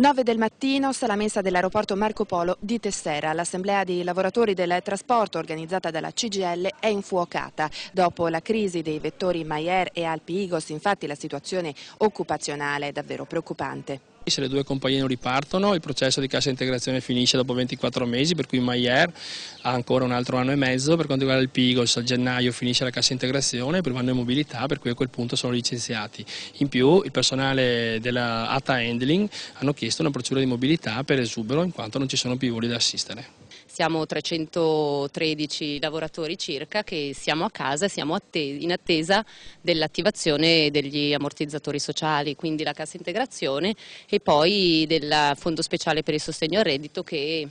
9 del mattino, sala messa dell'aeroporto Marco Polo di Tessera. L'assemblea dei lavoratori del trasporto organizzata dalla CGL è infuocata. Dopo la crisi dei vettori Maier e Alpi Igos, infatti, la situazione occupazionale è davvero preoccupante. Se le due compagnie non ripartono, il processo di cassa integrazione finisce dopo 24 mesi, per cui Maier ha ancora un altro anno e mezzo. Per quanto riguarda il Pigos, a gennaio finisce la cassa integrazione, per vanno in mobilità, per cui a quel punto sono licenziati. In più, il personale della ATA Handling hanno chiesto una procedura di mobilità per esubero, in quanto non ci sono più voli da assistere siamo 313 lavoratori circa che siamo a casa e siamo in attesa dell'attivazione degli ammortizzatori sociali, quindi la cassa integrazione e poi del fondo speciale per il sostegno al reddito che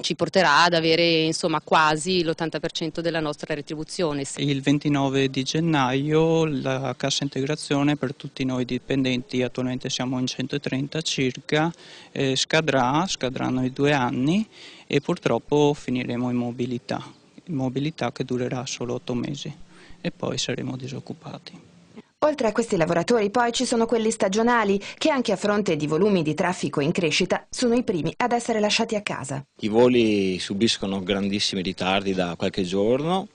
ci porterà ad avere insomma, quasi l'80% della nostra retribuzione. Il 29 di gennaio la cassa integrazione per tutti noi dipendenti, attualmente siamo in 130 circa, eh, scadrà, scadranno i due anni e purtroppo finiremo in mobilità, in mobilità che durerà solo 8 mesi e poi saremo disoccupati. Oltre a questi lavoratori poi ci sono quelli stagionali che anche a fronte di volumi di traffico in crescita sono i primi ad essere lasciati a casa. I voli subiscono grandissimi ritardi da qualche giorno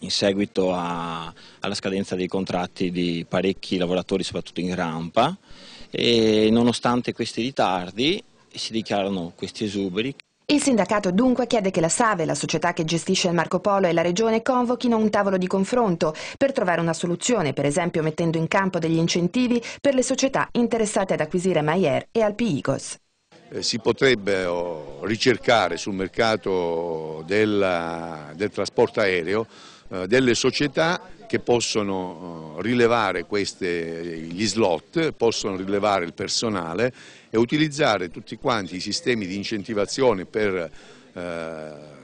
in seguito a, alla scadenza dei contratti di parecchi lavoratori soprattutto in rampa e nonostante questi ritardi si dichiarano questi esuberi il sindacato dunque chiede che la Save, la società che gestisce il Marco Polo e la Regione convochino un tavolo di confronto per trovare una soluzione, per esempio mettendo in campo degli incentivi per le società interessate ad acquisire Maier e Alpi-Igos eh, si potrebbero eh, ricercare sul mercato del, del trasporto aereo eh, delle società che possono eh, rilevare queste, gli slot, possono rilevare il personale e utilizzare tutti quanti i sistemi di incentivazione per eh,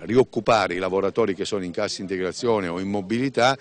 rioccupare i lavoratori che sono in cassa integrazione o in mobilità